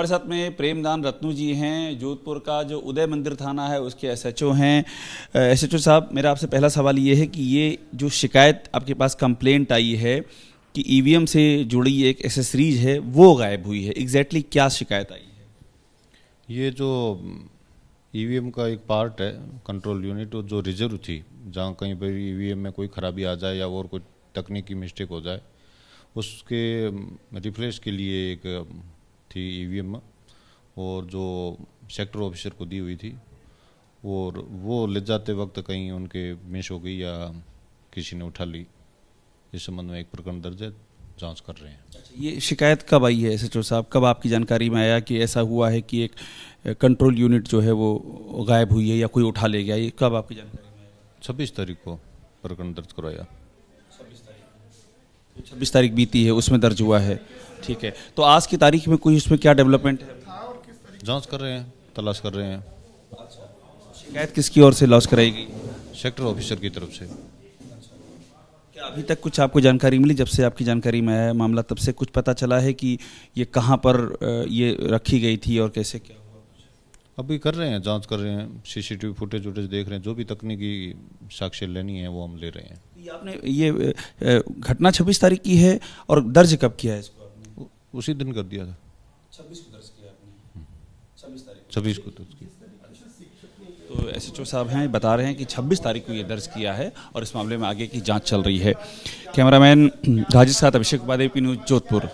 हमारे साथ में प्रेमदान रत्नू जी हैं जोधपुर का जो उदय मंदिर थाना है उसके एसएचओ हैं एसएचओ साहब मेरा आपसे पहला सवाल ये है कि ये जो शिकायत आपके पास कंप्लेंट आई है कि ईवीएम e से जुड़ी एक एसेसरीज है वो गायब हुई है एग्जैक्टली क्या शिकायत आई है ये जो ईवीएम हम्म, e का एक पार्ट है कंट्रोल यूनिट जो रिजर्व थी जहाँ कहीं पर ईवीएम e में कोई खराबी आ जाए या और कोई तकनीकी मिस्टेक हो जाए उसके रिफ्रेश हम्म, के लिए एक थी ईवीएम e में और जो सेक्टर ऑफिसर को दी हुई थी और वो ले जाते वक्त कहीं उनके मिस हो गई या किसी ने उठा ली इस संबंध में एक प्रकरण दर्ज है जांच कर रहे हैं अच्छा, ये शिकायत कब आई है एस एच ओ साहब कब आपकी जानकारी में आया कि ऐसा हुआ है कि एक कंट्रोल यूनिट जो है वो गायब हुई है या कोई उठा ले गया ये कब आपकी जानकारी छब्बीस तारीख को प्रकरण दर्ज करवाया तो छब्बीस तारीख बीती है उसमें दर्ज हुआ है ठीक है तो आज की तारीख में कोई इसमें क्या डेवलपमेंट है जांच कर रहे हैं तलाश कर रहे हैं शिकायत किसकी ओर से लॉन्च कराई गई सेक्टर ऑफिसर की तरफ से क्या अभी तक कुछ आपको जानकारी मिली जब से आपकी जानकारी में आया मामला तब से कुछ पता चला है कि ये कहाँ पर ये रखी गई थी और कैसे क्या अभी कर रहे हैं जांच कर रहे हैं सीसीटीवी फुटेज वुटेज देख रहे हैं जो भी तकनीकी साक्ष्य लेनी है वो हम ले रहे हैं आपने ये घटना 26 तारीख की है और दर्ज कब किया है इसको उसी दिन कर दिया था छब्बीस को दर्ज किया छब्बीस को दर्ज किया तो एस एच ओ साहब हैं बता रहे हैं कि 26 तारीख को ये दर्ज किया है और इस मामले में आगे की जांच चल रही है कैमरामैन गाजी साथ अभिषेक उपाध्याय की न्यूज़ जोधपुर